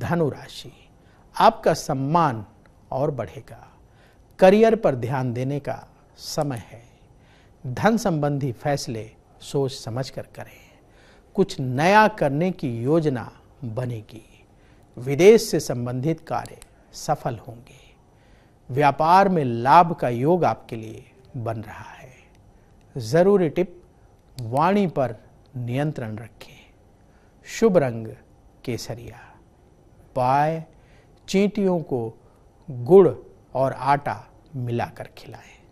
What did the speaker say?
धनु राशि आपका सम्मान और बढ़ेगा करियर पर ध्यान देने का समय है धन संबंधी फैसले सोच समझ कर करें कुछ नया करने की योजना बनेगी विदेश से संबंधित कार्य सफल होंगे व्यापार में लाभ का योग आपके लिए बन रहा है जरूरी टिप वाणी पर नियंत्रण रखें शुभ रंग केसरिया पाए चींटियों को गुड़ और आटा मिलाकर खिलाएं